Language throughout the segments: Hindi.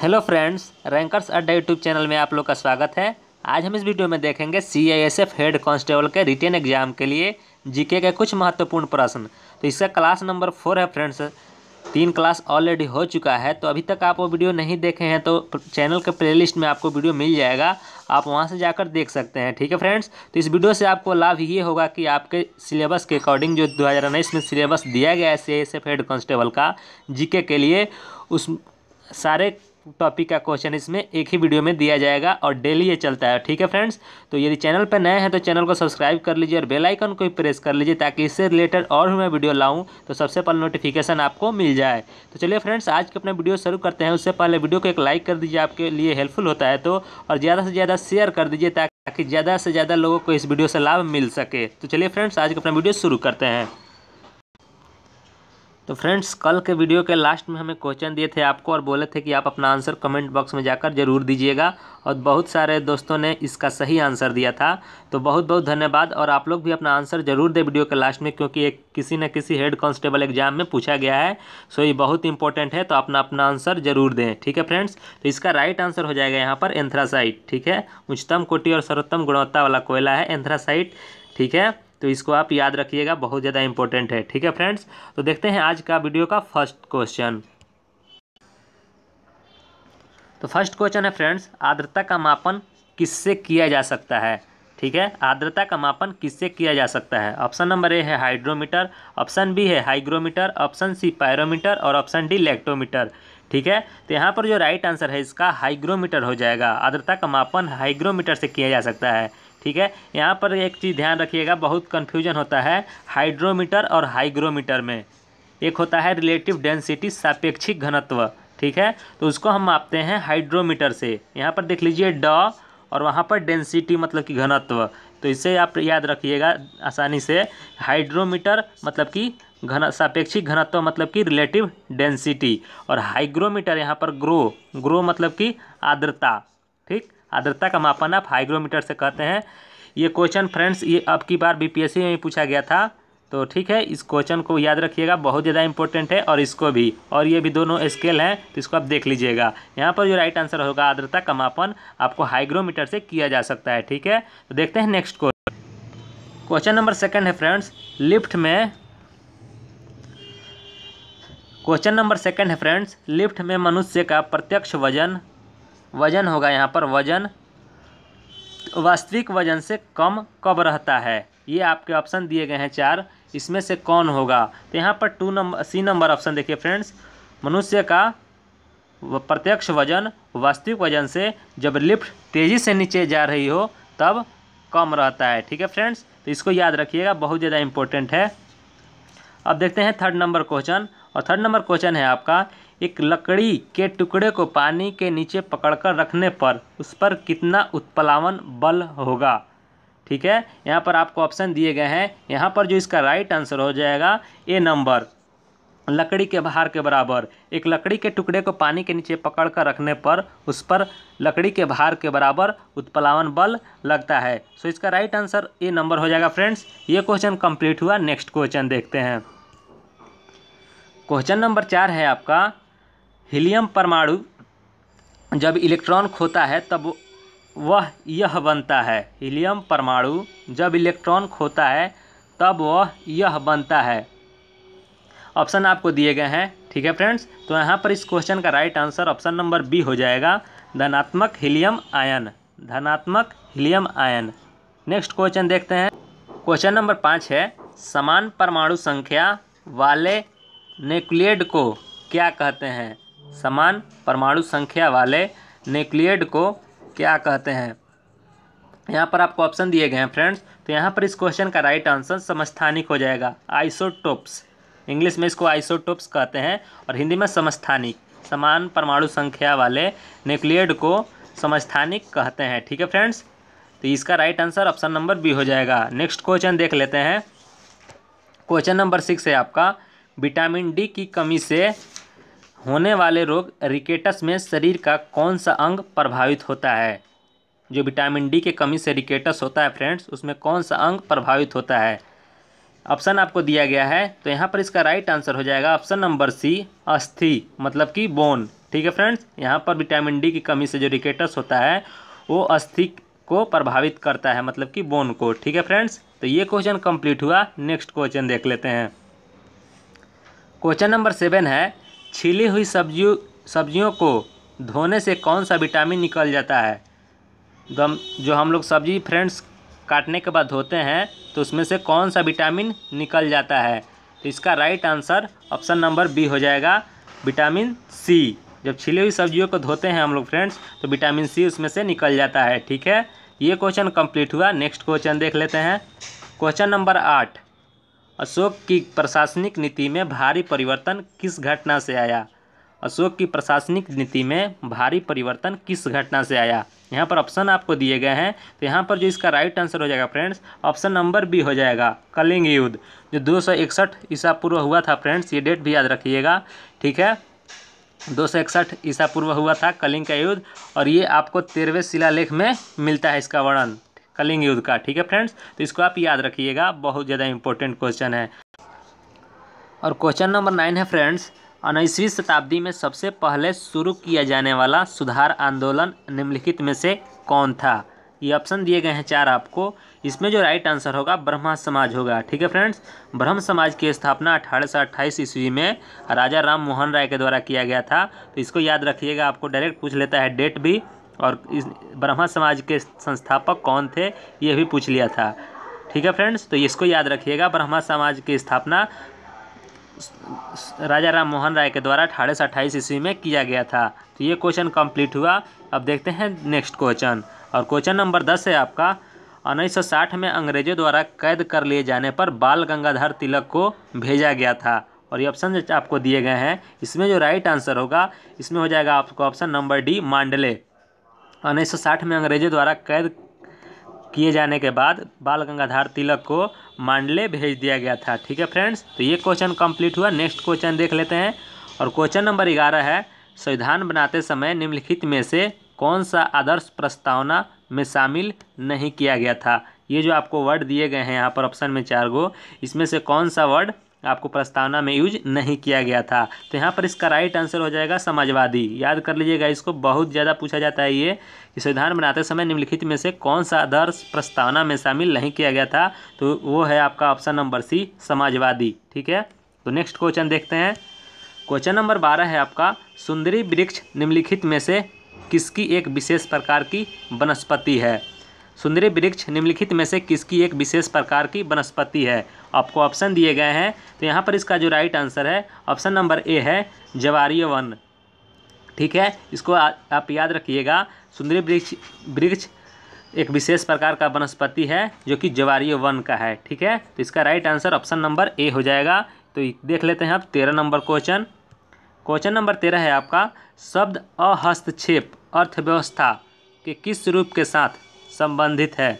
hello friends Rankers Adda YouTube channel में आप लोग का स्वागत है आज हम इस वीडियो में देखेंगे C I S F head constable के रिटेन एग्जाम के लिए जीके के कुछ महत्वपूर्ण प्रश्न तो इसका क्लास नंबर फोर है फ्रेंड्स तीन क्लास ऑलरेडी हो चुका है तो अभी तक आप वो वीडियो नहीं देखे हैं तो चैनल के प्ले में आपको वीडियो मिल जाएगा आप वहाँ से जाकर देख सकते हैं ठीक है फ्रेंड्स तो इस वीडियो से आपको लाभ ये होगा कि आपके सिलेबस के अकॉर्डिंग जो दो में सिलेबस दिया गया है C S F head constable का जी के लिए उस सारे टॉपिक का क्वेश्चन इसमें एक ही वीडियो में दिया जाएगा और डेली ये चलता है ठीक है फ्रेंड्स तो यदि चैनल पर नए हैं तो चैनल को सब्सक्राइब कर लीजिए और बेल आइकन को भी प्रेस कर लीजिए ताकि इससे रिलेटेड और भी मैं वीडियो लाऊं तो सबसे पहले नोटिफिकेशन आपको मिल जाए तो चलिए फ्रेंड्स आज के अपने वीडियो शुरू करते हैं उससे पहले वीडियो को एक लाइक कर दीजिए आपके लिए हेल्पफुल होता है तो और ज़्यादा से ज़्यादा शेयर कर दीजिए ताकि ज़्यादा से ज़्यादा लोगों को इस वीडियो से लाभ मिल सके तो चलिए फ्रेंड्स आज के अपना वीडियो शुरू करते हैं तो फ्रेंड्स कल के वीडियो के लास्ट में हमें क्वेश्चन दिए थे आपको और बोले थे कि आप अपना आंसर कमेंट बॉक्स में जाकर ज़रूर दीजिएगा और बहुत सारे दोस्तों ने इसका सही आंसर दिया था तो बहुत बहुत धन्यवाद और आप लोग भी अपना आंसर ज़रूर दें वीडियो के लास्ट में क्योंकि एक किसी न किसी हेड कांस्टेबल एग्जाम में पूछा गया है सो ये बहुत इंपॉर्टेंट है तो अपना अपना आंसर ज़रूर दें ठीक है फ्रेंड्स तो इसका राइट आंसर हो जाएगा यहाँ पर एंथ्रासाइट ठीक है उच्चतम कोटि और सर्वोत्तम गुणवत्ता वाला कोयला है एंथ्रासाइट ठीक है तो इसको आप याद रखिएगा बहुत ज़्यादा इंपॉर्टेंट है ठीक है फ्रेंड्स तो देखते हैं आज का वीडियो का फर्स्ट क्वेश्चन तो फर्स्ट क्वेश्चन है फ्रेंड्स आर्द्रता का मापन किससे किया जा सकता है ठीक है आर्द्रता का मापन किससे किया जा सकता है ऑप्शन नंबर ए है हाइड्रोमीटर ऑप्शन बी है हाइग्रोमीटर ऑप्शन सी पायरोमीटर और ऑप्शन डी लेक्टोमीटर ठीक है तो यहाँ पर जो राइट आंसर है इसका हाइग्रोमीटर हो जाएगा आर्द्रता का मापन हाइग्रोमीटर से किया जा सकता है ठीक है यहाँ पर एक चीज़ ध्यान रखिएगा बहुत कन्फ्यूजन होता है हाइड्रोमीटर और हाइग्रोमीटर में एक होता है रिलेटिव डेंसिटी सापेक्षिक घनत्व ठीक है तो उसको हम मापते हैं हाइड्रोमीटर से यहाँ पर देख लीजिए ड और वहाँ पर डेंसिटी मतलब कि घनत्व तो इसे आप याद रखिएगा आसानी से हाइड्रोमीटर मतलब कि घन सापेक्षिक घनत्व मतलब कि रिलेटिव डेंसिटी और हाइग्रोमीटर यहाँ पर ग्रो ग्रो मतलब कि आर्द्रता ठीक आर्द्रता का मापन आप हाइग्रोमीटर से करते हैं ये क्वेश्चन फ्रेंड्स ये अब की बार बीपीएससी में पूछा गया था तो ठीक है इस क्वेश्चन को याद रखिएगा बहुत ज़्यादा इंपॉर्टेंट है और इसको भी और ये भी दोनों स्केल हैं तो इसको आप देख लीजिएगा यहाँ पर जो राइट आंसर होगा आर्द्रता का मापन आपको हाइग्रोमीटर से किया जा सकता है ठीक है तो देखते हैं next question question number second है फ्रेंड्स लिफ्ट में क्वेश्चन नंबर सेकंड है फ्रेंड्स लिफ्ट में मनुष्य का प्रत्यक्ष वजन वजन होगा यहाँ पर वजन वास्तविक वजन से कम कब रहता है ये आपके ऑप्शन दिए गए हैं चार इसमें से कौन होगा तो यहाँ पर two number C number option देखिए फ्रेंड्स मनुष्य का प्रत्यक्ष वजन वास्तविक वजन से जब लिफ्ट तेज़ी से नीचे जा रही हो तब कम रहता है ठीक है फ्रेंड्स तो इसको याद रखिएगा बहुत ज़्यादा इम्पोर्टेंट है अब देखते हैं थर्ड नंबर क्वेश्चन और थर्ड नंबर क्वेश्चन है आपका एक लकड़ी के टुकड़े को पानी के नीचे पकड़कर रखने पर उस पर कितना उत्पलावन बल होगा ठीक है यहाँ पर आपको ऑप्शन दिए गए हैं यहाँ पर जो इसका राइट आंसर हो जाएगा ए नंबर लकड़ी के भार के बराबर एक लकड़ी के टुकड़े को पानी के नीचे पकड़ कर रखने पर उस पर लकड़ी के भार के बराबर उत्पलावन बल लगता है सो इसका राइट आंसर ए नंबर हो जाएगा फ्रेंड्स ये क्वेश्चन कंप्लीट हुआ नेक्स्ट क्वेश्चन देखते हैं क्वेश्चन नंबर चार है आपका हीलियम परमाणु जब इलेक्ट्रॉन खोता है तब वह यह बनता है हीलियम परमाणु जब इलेक्ट्रॉन खोता है तब वह यह बनता है ऑप्शन आपको दिए गए हैं ठीक है फ्रेंड्स तो यहाँ पर इस क्वेश्चन का right answer option number B हो जाएगा धनात्मक हीलियम आयन धनात्मक हीलियम आयन नेक्स्ट क्वेश्चन देखते हैं क्वेश्चन नंबर पाँच है समान परमाणु संख्या वाले न्यूक्लियड को क्या कहते हैं समान परमाणु संख्या वाले न्यूक्लियड को क्या कहते हैं यहाँ पर आपको ऑप्शन दिए गए हैं फ्रेंड्स तो यहाँ पर इस क्वेश्चन का राइट आंसर समस्थानिक हो जाएगा आइसोटोप्स इंग्लिश में इसको आइसोटोप्स कहते हैं और हिंदी में समस्थानिक समान परमाणु संख्या वाले न्यूक्लियड को समस्थानिक कहते हैं ठीक है फ्रेंड्स तो इसका right answer option number B हो जाएगा नेक्स्ट क्वेश्चन देख लेते हैं क्वेश्चन नंबर सिक्स है आपका विटामिन डी की कमी से होने वाले रोग रिकेटस में शरीर का कौन सा अंग प्रभावित होता है जो विटामिन डी के कमी से रिकेटस होता है फ्रेंड्स उसमें कौन सा अंग प्रभावित होता है ऑप्शन आपको दिया गया है तो यहाँ पर इसका राइट आंसर हो जाएगा ऑप्शन नंबर सी अस्थि मतलब कि बोन ठीक है फ्रेंड्स यहाँ पर विटामिन डी की कमी से जो रिकेटस होता है वो अस्थि को प्रभावित करता है मतलब कि बोन को ठीक है फ्रेंड्स तो ये क्वेश्चन कंप्लीट हुआ नेक्स्ट क्वेश्चन देख लेते हैं क्वेश्चन नंबर सेवन है छिली हुई सब्जियों सब्जियों को धोने से कौन सा विटामिन निकल जाता है दम तो जो हम लोग सब्जी फ्रेंड्स काटने के बाद धोते हैं तो उसमें से कौन सा विटामिन निकल जाता है तो इसका right answer option number B हो जाएगा विटामिन सी जब छिली हुई सब्जियों को धोते हैं हम लोग फ्रेंड्स तो विटामिन सी उसमें से निकल जाता है ठीक है ये क्वेश्चन कंप्लीट हुआ नेक्स्ट क्वेश्चन देख लेते हैं क्वेश्चन नंबर आठ अशोक की प्रशासनिक नीति में भारी परिवर्तन किस घटना से आया अशोक की प्रशासनिक नीति में भारी परिवर्तन किस घटना से आया यहाँ पर ऑप्शन आपको दिए गए हैं तो यहाँ पर जो इसका राइट आंसर हो जाएगा फ्रेंड्स ऑप्शन नंबर बी हो जाएगा कलिंग युद्ध जो दो सौ इकसठ ईसा पूर्व हुआ था फ्रेंड्स ये डेट भी याद रखिएगा ठीक है दो सौ इकसठ ईसा पूर्व हुआ था कलिंग का युद्ध और ये आपको तेरहवें शिलालेख में मिलता है इसका वर्णन कलिंग युद्ध का ठीक है फ्रेंड्स तो इसको आप याद रखिएगा बहुत ज़्यादा इंपॉर्टेंट क्वेश्चन है और क्वेश्चन नंबर नाइन है फ्रेंड्स उन्नीसवीं शताब्दी में सबसे पहले शुरू किया जाने वाला सुधार आंदोलन निम्नलिखित में से कौन था ये ऑप्शन दिए गए हैं चार आपको इसमें जो राइट आंसर होगा ब्रह्मा समाज होगा ठीक है फ्रेंड्स ब्रह्म समाज की स्थापना अठारह सौ अट्ठाईस ईस्वी में राजा राम मोहन राय के द्वारा किया गया था तो इसको याद रखिएगा आपको डायरेक्ट पूछ लेता है डेट भी और इस ब्रह्मा समाज के संस्थापक कौन थे ये भी पूछ लिया था ठीक है फ्रेंड्स तो इसको याद रखिएगा ब्रह्मा समाज की स्थापना राजा राम मोहन राय के द्वारा अठारह सौ अट्ठाईस ईस्वी में किया गया था तो ये क्वेश्चन कंप्लीट हुआ अब देखते हैं नेक्स्ट क्वेश्चन और क्वेश्चन नंबर दस है आपका उन्नीस में अंग्रेजों द्वारा कैद कर लिए जाने पर बाल गंगाधर तिलक को भेजा गया था और ये ऑप्शन आपको दिए गए हैं इसमें जो राइट आंसर होगा इसमें हो जाएगा आपको ऑप्शन नंबर डी मांडले साठ में अंग्रेजों द्वारा कैद किए जाने के बाद बाल गंगाधर तिलक को मांडले भेज दिया गया था ठीक है फ्रेंड्स तो ये क्वेश्चन कंप्लीट हुआ नेक्स्ट क्वेश्चन देख लेते हैं और क्वेश्चन नंबर ग्यारह है संविधान बनाते समय निम्नलिखित में से कौन सा आदर्श प्रस्तावना में शामिल नहीं किया गया था ये जो आपको वर्ड दिए गए हैं यहाँ पर ऑप्शन में चार गो इसमें से कौन सा वर्ड आपको प्रस्तावना में यूज नहीं किया गया था तो यहाँ पर इसका राइट आंसर हो जाएगा समाजवादी याद कर लीजिएगा इसको बहुत ज़्यादा पूछा जाता है ये कि संविधान बनाते समय निम्नलिखित में से कौन सा आदर्श प्रस्तावना में शामिल नहीं किया गया था तो वो है आपका ऑप्शन नंबर सी समाजवादी ठीक है तो नेक्स्ट क्वेश्चन देखते हैं क्वेश्चन नंबर बारह है आपका सुंदरी वृक्ष निम्नलिखित में से किसकी एक विशेष प्रकार की वनस्पति है सुंदरी वृक्ष निम्नलिखित में से किसकी एक विशेष प्रकार की वनस्पति है आपको ऑप्शन दिए गए हैं तो यहाँ पर इसका जो राइट आंसर है ऑप्शन नंबर ए है जवारीय वन ठीक है इसको आ, आप याद रखिएगा सुंदरी वृक्ष वृक्ष एक विशेष प्रकार का वनस्पति है जो कि जवारीय वन का है ठीक है तो इसका right answer option number A हो जाएगा तो देख लेते हैं आप तेरह नंबर क्वेश्चन क्वेश्चन नंबर तेरह है आपका शब्द अहस्तक्षेप अर्थव्यवस्था के किस रूप के साथ संबंधित है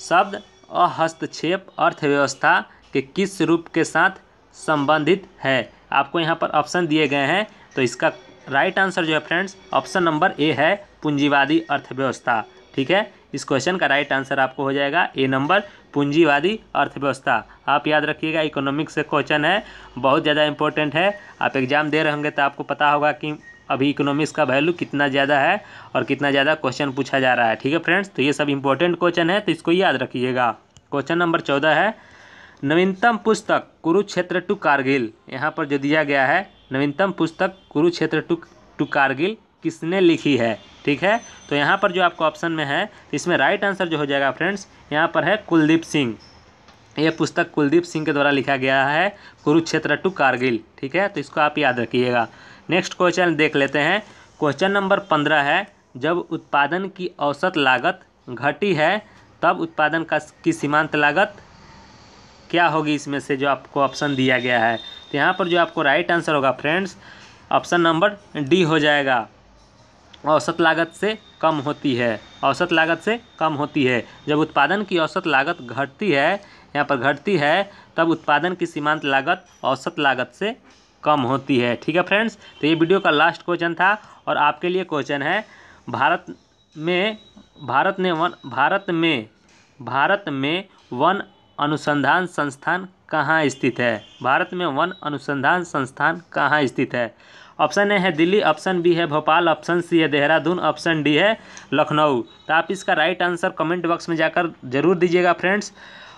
शब्द अहस्तक्षेप अर्थव्यवस्था के किस रूप के साथ संबंधित है आपको यहाँ पर ऑप्शन दिए गए हैं तो इसका राइट आंसर जो है फ्रेंड्स ऑप्शन नंबर ए है पूंजीवादी अर्थव्यवस्था ठीक है इस क्वेश्चन का राइट आंसर आपको हो जाएगा ए नंबर पूंजीवादी अर्थव्यवस्था आप याद रखिएगा इकोनॉमिक्स से क्वेश्चन है बहुत ज़्यादा इंपॉर्टेंट है आप एग्ज़ाम दे रहे होंगे तो आपको पता होगा कि अभी इकोनॉमिक्स का वैल्यू कितना ज़्यादा है और कितना ज़्यादा क्वेश्चन पूछा जा रहा है ठीक है फ्रेंड्स तो ये सब इंपॉर्टेंट क्वेश्चन है तो इसको याद रखिएगा क्वेश्चन नंबर चौदह है नवीनतम पुस्तक कुरुक्षेत्र टू कारगिल यहाँ पर जो दिया गया है नवीनतम पुस्तक कुरुक्षेत्र टू टू कारगिल किसने लिखी है ठीक है तो यहाँ पर जो आपको ऑप्शन में है तो इसमें राइट आंसर जो हो जाएगा फ्रेंड्स यहाँ पर है कुलदीप सिंह यह पुस्तक कुलदीप सिंह के द्वारा लिखा गया है कुरुक्षेत्र टू कारगिल ठीक है तो इसको आप याद रखिएगा नेक्स्ट क्वेश्चन देख लेते हैं क्वेश्चन नंबर पंद्रह है जब उत्पादन की औसत लागत घटी है तब उत्पादन का की सीमांत लागत क्या होगी इसमें से जो आपको ऑप्शन दिया गया है तो यहाँ पर जो आपको राइट आंसर होगा फ्रेंड्स ऑप्शन नंबर डी हो जाएगा औसत लागत से कम होती है औसत लागत से कम होती है जब उत्पादन की औसत लागत घटती है यहाँ पर घटती है तब उत्पादन की सीमांत लागत औसत लागत से कम होती है ठीक है फ्रेंड्स तो ये वीडियो का लास्ट क्वेश्चन था और आपके लिए क्वेश्चन है भारत में भारत ने वन भारत में भारत में वन अनुसंधान संस्थान कहाँ स्थित है भारत में वन अनुसंधान संस्थान कहाँ स्थित है ऑप्शन ए है दिल्ली ऑप्शन बी है भोपाल ऑप्शन सी है देहरादून ऑप्शन डी है लखनऊ तो आप इसका राइट आंसर कमेंट बॉक्स में जाकर जरूर दीजिएगा फ्रेंड्स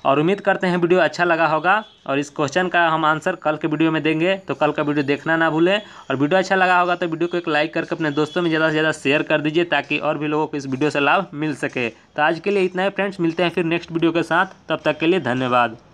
और उम्मीद करते हैं वीडियो अच्छा लगा होगा और इस क्वेश्चन का हम आंसर कल के वीडियो में देंगे तो कल का वीडियो देखना ना भूलें और वीडियो अच्छा लगा होगा तो वीडियो को एक लाइक करके अपने दोस्तों में ज़्यादा से ज़्यादा शेयर कर दीजिए ताकि और भी लोगों को इस वीडियो से लाभ मिल सके तो आज के लिए इतना ही फ्रेंड्स मिलते हैं फिर नेक्स्ट वीडियो के साथ तब तक के लिए धन्यवाद